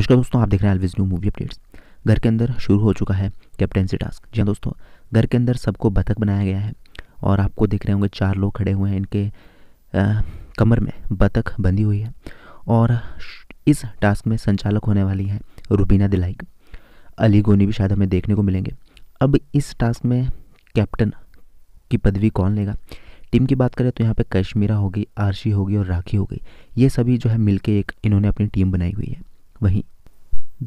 नमस्कार दोस्तों आप देख रहे हैं एलविज न्यू मूवी अपडेट्स घर के अंदर शुरू हो चुका है कैप्टेंसी टास्क जी हाँ दोस्तों घर के अंदर सबको बतख बनाया गया है और आपको देख रहे होंगे चार लोग खड़े हुए हैं इनके आ, कमर में बतख बंधी हुई है और इस टास्क में संचालक होने वाली हैं रूबीना दिलाइक अली गोनी भी शायद हमें देखने को मिलेंगे अब इस टास्क में कैप्टन की पदवी कौन लेगा टीम की बात करें तो यहाँ पे कश्मीरा होगी आरशी होगी और राखी होगी ये सभी जो है मिलके एक इन्होंने अपनी टीम बनाई हुई है वहीं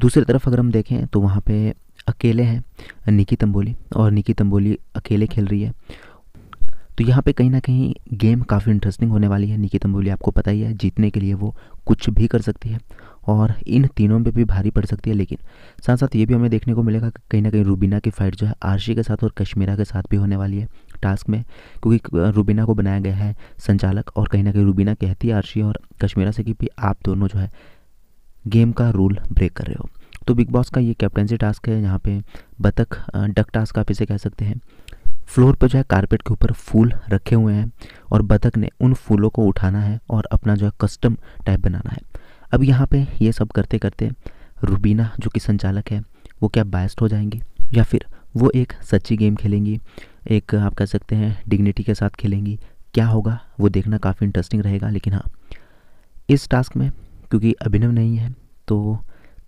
दूसरी तरफ अगर हम देखें तो वहाँ पे अकेले हैं निकी तंबोली और निकी तंबोली अकेले खेल रही है तो यहाँ पे कहीं ना कहीं गेम काफ़ी इंटरेस्टिंग होने वाली है निकी तंबोली आपको पता ही है जीतने के लिए वो कुछ भी कर सकती है और इन तीनों पे भी भारी पड़ सकती है लेकिन साथ साथ ये भी हमें देखने को मिलेगा कि कहीं ना कहीं रूबीना की फ़ाइट जो है आरशी के साथ और कश्मीरा के साथ भी होने वाली है टास्क में क्योंकि रूबीना को बनाया गया है संचालक और कहीं ना कहीं रूबीना कहती है आरशी और कश्मीरा से कि भी आप दोनों जो है गेम का रूल ब्रेक कर रहे हो तो बिग बॉस का ये कैप्टनसी टास्क है यहाँ पे बतख डक टास्क आप इसे कह सकते हैं फ्लोर पर जो है कारपेट के ऊपर फूल रखे हुए हैं और बतख ने उन फूलों को उठाना है और अपना जो है कस्टम टाइप बनाना है अब यहाँ पे ये सब करते करते रूबीना जो कि संचालक है वो क्या बायस्ड हो जाएंगी या फिर वो एक सच्ची गेम खेलेंगी एक आप कह सकते हैं डिग्निटी के साथ खेलेंगी क्या होगा वो देखना काफ़ी इंटरेस्टिंग रहेगा लेकिन हाँ इस टास्क में क्योंकि अभिनव नहीं है तो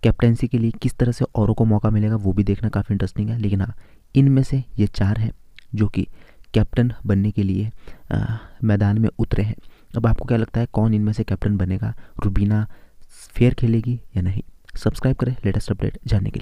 कैप्टनसी के लिए किस तरह से औरों को मौका मिलेगा वो भी देखना काफ़ी इंटरेस्टिंग है लेकिन हाँ इनमें से ये चार हैं जो कि कैप्टन बनने के लिए आ, मैदान में उतरे हैं अब आपको क्या लगता है कौन इनमें से कैप्टन बनेगा रूबीना फेयर खेलेगी या नहीं सब्सक्राइब करें लेटेस्ट अपडेट जानने के लिए